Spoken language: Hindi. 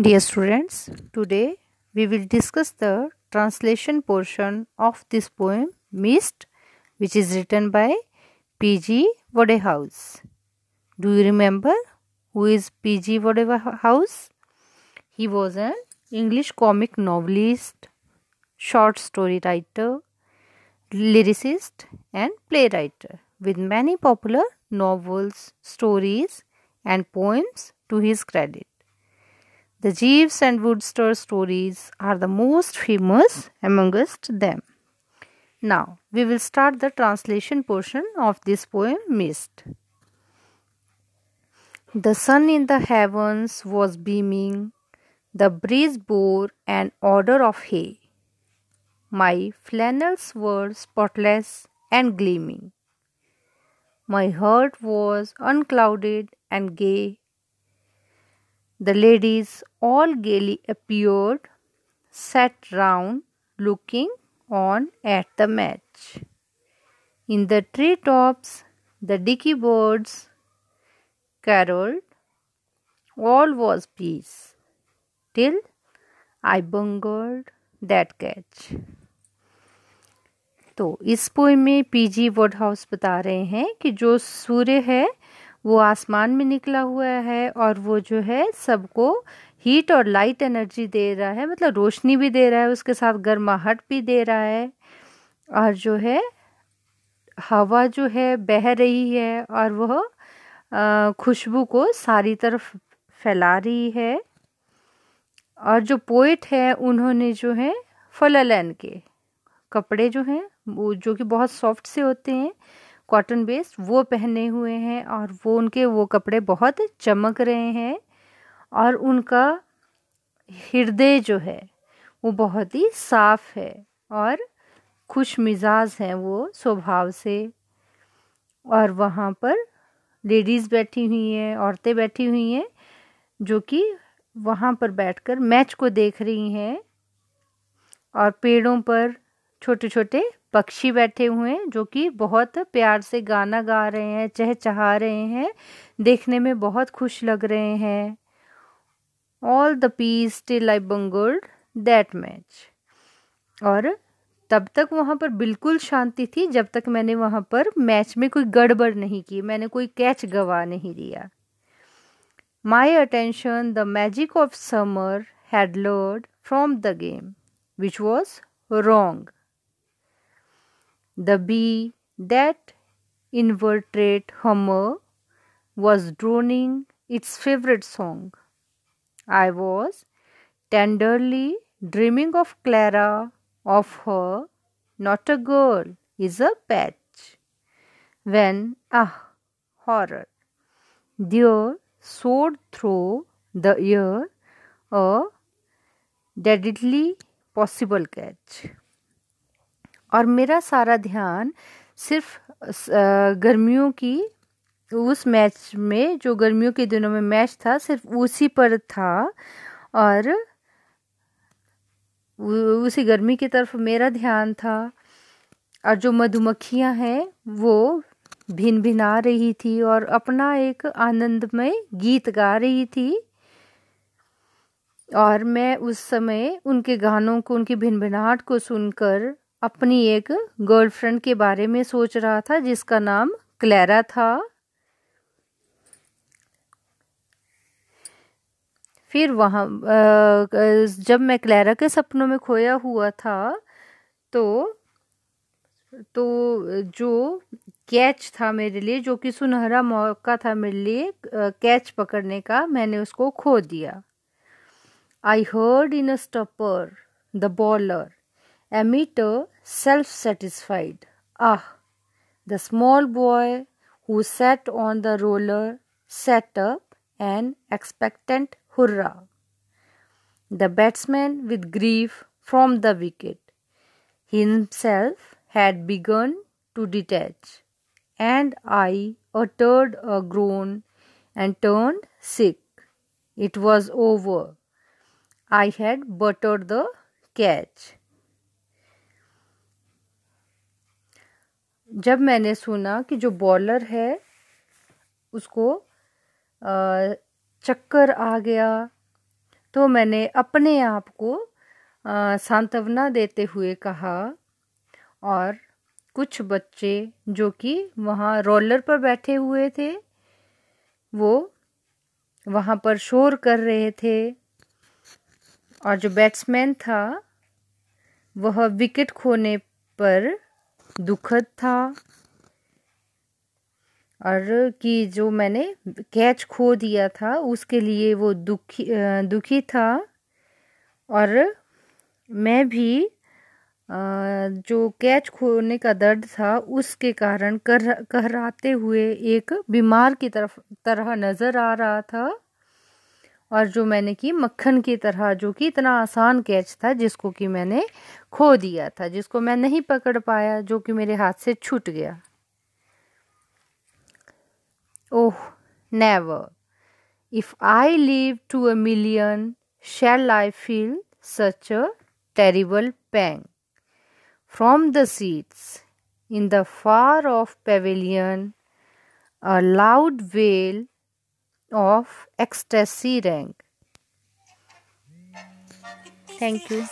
Dear students, today we will discuss the translation portion of this poem Mist which is written by P.G. Wodehouse. Do you remember who is P.G. Wodehouse? He was an English comic novelist, short story writer, lyricist and playwright with many popular novels, stories and poems to his credit. The Jeeves and Woodster stories are the most famous amongst them. Now, we will start the translation portion of this poem, Mist. The sun in the heavens was beaming, the breeze bore an odor of hay. My flannels were spotless and gleaming. My heart was unclouded and gay The ladies all gaily appeared, sat round, looking on at the match. In the tree tops, the dicky birds caroled. All was peace till I bungled that catch. तो इस पोइम में पीजी वर्ड हाउस बता रहे हैं कि जो सूर्य है वो आसमान में निकला हुआ है और वो जो है सबको हीट और लाइट एनर्जी दे रहा है मतलब रोशनी भी दे रहा है उसके साथ गर्माहट भी दे रहा है और जो है हवा जो है बह रही है और वह खुशबू को सारी तरफ फैला रही है और जो पोइट है उन्होंने जो है फलालैन के कपड़े जो हैं वो जो कि बहुत सॉफ्ट से होते हैं कॉटन बेस्ड वो पहने हुए हैं और वो उनके वो कपड़े बहुत चमक रहे हैं और उनका हृदय जो है वो बहुत ही साफ है और खुश मिजाज हैं वो स्वभाव से और वहाँ पर लेडीज़ बैठी हुई हैं औरतें बैठी हुई हैं जो कि वहाँ पर बैठकर मैच को देख रही हैं और पेड़ों पर छोटे छोटे पक्षी बैठे हुए हैं जो कि बहुत प्यार से गाना गा रहे हैं चहचहा रहे हैं देखने में बहुत खुश लग रहे हैं all the peace till I bungled that match और तब तक वहाँ पर बिल्कुल शांति थी जब तक मैंने वहाँ पर मैच में कोई गड़बड़ नहीं की मैंने कोई कैच गवा नहीं दिया my attention the magic of summer had lured from the game which was wrong The bee that invertebrate Hummer was droning its favorite song. I was tenderly dreaming of Clara, of her, not a girl, is a patch. When, ah, horror, there soared through the air a deadly possible catch. और मेरा सारा ध्यान सिर्फ गर्मियों की उस मैच में जो गर्मियों के दिनों में मैच था सिर्फ उसी पर था और उसी गर्मी की तरफ मेरा ध्यान था और जो मधुमक्खियां हैं वो भिन भिना रही थी और अपना एक आनंदमय गीत गा रही थी और मैं उस समय उनके गानों को उनकी भिन भिनाहट को सुनकर अपनी एक गर्लफ्रेंड के बारे में सोच रहा था जिसका नाम क्लैरा था फिर वहाँ जब मैं क्लैरा के सपनों में खोया हुआ था तो तो जो कैच था मेरे लिए जो कि सुनहरा मौका था मेरे लिए कैच पकड़ने का मैंने उसको खो दिया I heard in a stupor the bowler emit self satisfied. Ah, the small boy who sat on the roller set up an expectant hurrah. The batsman with grief from the wicket himself had begun to detach, and I uttered a groan and turned sick. It was over. I had buttered the catch. जब मैंने सुना कि जो बॉलर है उसको चक्कर आ गया तो मैंने अपने आप को सांत्वना देते हुए कहा और कुछ बच्चे जो कि वहाँ रोलर पर बैठे हुए थे वो वहाँ पर शोर कर रहे थे और जो बैट्समैन था वह विकेट खोने पर दुखद था और कि जो मैंने कैच खो दिया था उसके लिए वो दुखी दुखी था और मैं भी जो कैच खोने का दर्द था उसके कारण कर कहराते हुए एक बीमार की तरफ तरह नज़र आ रहा था और जो मैंने की मक्खन की तरह जो कि इतना आसान कैच था जिसको कि मैंने खो दिया था जिसको मैं नहीं पकड़ पाया जो कि मेरे हाथ से छूट गया oh never if I live to a million shall I feel such a terrible pang from the seats in the far off pavilion, a loud wail of ecstasy rank. Thank you.